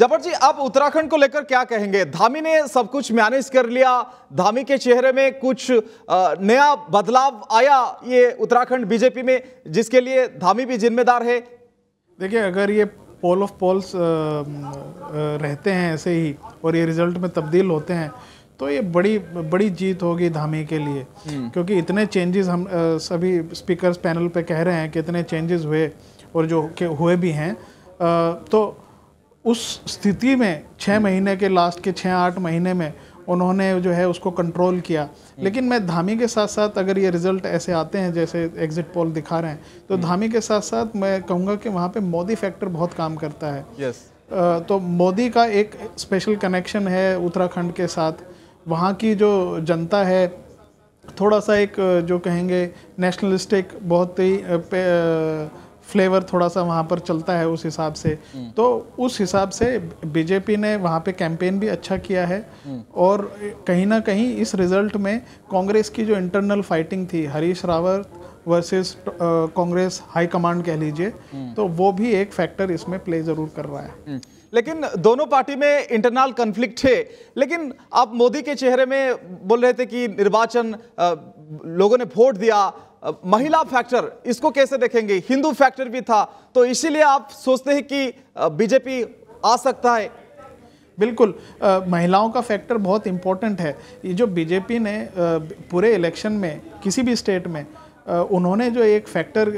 जबर जी आप उत्तराखंड को लेकर क्या कहेंगे धामी ने सब कुछ मैनेज कर लिया धामी के चेहरे में कुछ नया बदलाव आया ये उत्तराखंड बीजेपी में जिसके लिए धामी भी जिम्मेदार है देखिए अगर ये पोल ऑफ पोल्स रहते हैं ऐसे ही और ये रिजल्ट में तब्दील होते हैं तो ये बड़ी बड़ी जीत होगी धामी के लिए हम्म। क्योंकि इतने चेंजेस हम सभी स्पीकर्स पैनल पे कह रहे हैं कि इतने चेंजेस हुए और जो के हुए भी हैं तो उस स्थिति में छः हम्म। महीने के लास्ट के छः आठ महीने में उन्होंने जो है उसको कंट्रोल किया हम्म। लेकिन मैं धामी के साथ साथ अगर ये रिजल्ट ऐसे आते हैं जैसे एग्जिट पोल दिखा रहे हैं तो हम्म। धामी के साथ साथ मैं कहूँगा कि वहाँ पे मोदी फैक्टर बहुत काम करता है yes. तो मोदी का एक स्पेशल कनेक्शन है उत्तराखंड के साथ वहाँ की जो जनता है थोड़ा सा एक जो कहेंगे नेशनलिस्टिक बहुत ही फ्लेवर थोड़ा सा वहाँ पर चलता है उस हिसाब से हम्म। तो उस हिसाब से बीजेपी ने वहाँ पे कैंपेन भी अच्छा किया है हम्म। और कहीं ना कहीं इस रिजल्ट में कांग्रेस की जो इंटरनल फाइटिंग थी Harish Rawat versus uh, Congress high command कह लीजिए हम्म। तो वो भी एक फैक्टर इसमें प्ले जरूर कर रहा है हम्म। लेकिन दोनों पार्टी में इंटरनल कन्फ्लिक्ट है लेकिन आप मोदी के चेहरे में बोल रहे थे कि निर्वाचन uh, लोगों ने वोट दिया uh, महिला फैक्टर इसको कैसे देखेंगे हिंदू फैक्टर भी था तो इसीलिए आप सोचते हैं कि बीजेपी आ सकता है बिल्कुल आ, महिलाओं का फैक्टर बहुत इम्पोर्टेंट है ये जो बीजेपी ने आ, पूरे इलेक्शन में किसी भी स्टेट में उन्होंने जो एक फैक्टर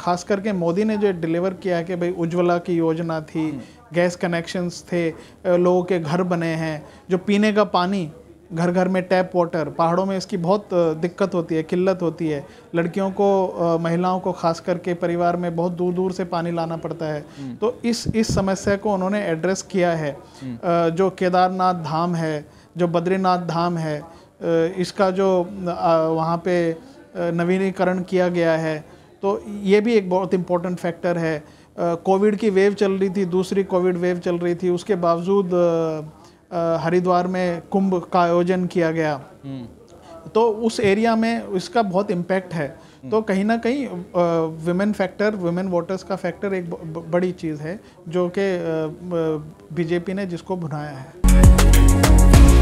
खास करके मोदी ने जो डिलीवर किया कि भाई उज्ज्वला की योजना थी गैस हाँ। कनेक्शंस थे लोगों के घर बने हैं जो पीने का पानी घर घर में टैप वाटर पहाड़ों में इसकी बहुत दिक्कत होती है किल्लत होती है लड़कियों को महिलाओं को खास करके परिवार में बहुत दूर दूर से पानी लाना पड़ता है हम्म। तो इस इस समस्या को उन्होंने एड्रेस किया है हम्म। जो केदारनाथ धाम है जो बद्रीनाथ धाम है इसका जो वहाँ पे नवीनीकरण किया गया है तो ये भी एक बहुत इम्पोर्टेंट फैक्टर है कोविड की वेव चल रही थी दूसरी कोविड वेव चल रही थी उसके बावजूद हरिद्वार में कुंभ का आयोजन किया गया हम्म। तो उस एरिया में इसका बहुत इम्पैक्ट है तो हम्म। कहीं ना कहीं वुमेन फैक्टर वुमेन वोटर्स का फैक्टर एक बड़ी चीज़ है जो कि बीजेपी ने जिसको भुनाया है